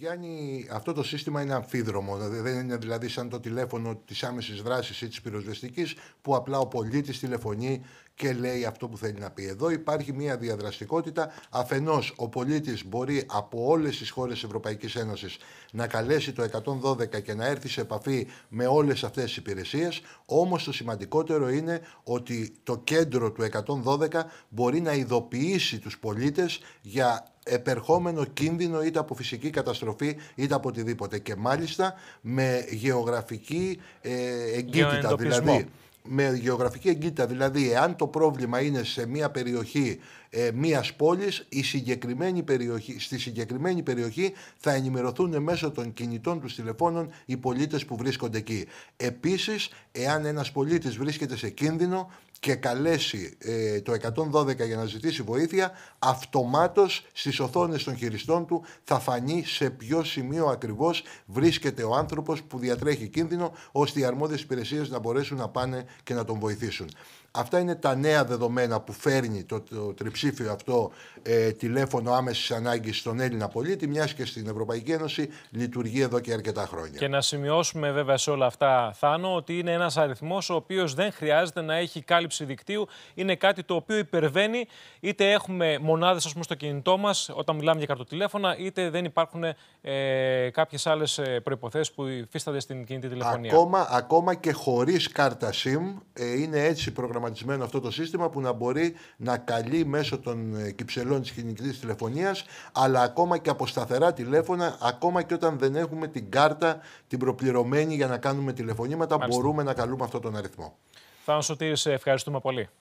Γιάννη, αυτό το σύστημα είναι αμφίδρομο. Δεν είναι δηλαδή σαν το τηλέφωνο της άμεσης δράσης ή της πυροσβεστικής, που απλά ο πολίτης τηλεφωνεί και λέει αυτό που θέλει να πει. Εδώ υπάρχει μια διαδραστικότητα. Αφενός, ο πολίτης μπορεί από όλες τις χώρες Ευρωπαϊκής Ένωσης να καλέσει το 112 και να έρθει σε επαφή με όλες αυτές τις υπηρεσίες. Όμως το σημαντικότερο είναι ότι το κέντρο του 112 μπορεί να ειδοποιήσει τους πολίτες για επερχόμενο κίνδυνο είτε από φυσική καταστροφή είτε από οτιδήποτε και μάλιστα με γεωγραφική ε, εγκύτητα δηλαδή με γεωγραφική εγκύτητα. Δηλαδή, εάν το πρόβλημα είναι σε μια περιοχή ε, μια πόλης, στη συγκεκριμένη περιοχή θα ενημερωθούν μέσω των κινητών τους τηλεφώνων οι πολίτες που βρίσκονται εκεί. Επίσης, εάν ένας πολίτης βρίσκεται σε κίνδυνο, και καλέσει ε, το 112 για να ζητήσει βοήθεια, αυτομάτως στις οθόνες των χειριστών του θα φανεί σε ποιο σημείο ακριβώς βρίσκεται ο άνθρωπος που διατρέχει κίνδυνο, ώστε οι αρμόδιες υπηρεσίες να μπορέσουν να πάνε και να τον βοηθήσουν. Αυτά είναι τα νέα δεδομένα που φέρνει το, το τριψήφιο αυτό ε, τηλέφωνο άμεσης ανάγκης στον Έλληνα πολίτη, μιας και στην Ευρωπαϊκή Ένωση λειτουργεί εδώ και αρκετά χρόνια. Και να σημειώσουμε βέβαια σε όλα αυτά, Θάνο, ότι είναι ένας αριθμός ο οποίος δεν χρειάζεται να έχει κάλυψη είναι κάτι το οποίο υπερβαίνει είτε έχουμε μονάδες στο κινητό μας όταν μιλάμε για καρτοτηλέφωνα, είτε δεν υπάρχουν ε, κάποιες άλλες ε, προποθέσει που υφίστανται στην κινητή τηλεφωνία. Ακόμα, ακόμα και χωρίς κάρτα SIM ε, είναι έτσι προγραμματισμένο αυτό το σύστημα που να μπορεί να καλεί μέσω των ε, κυψελών της κινητής τηλεφωνίας, αλλά ακόμα και από σταθερά τηλέφωνα, ακόμα και όταν δεν έχουμε την κάρτα την προπληρωμένη για να κάνουμε τηλεφωνήματα, μπορούμε να καλούμε αυτόν τον αριθμό. Πάνω Σωτήρη, ευχαριστούμε πολύ.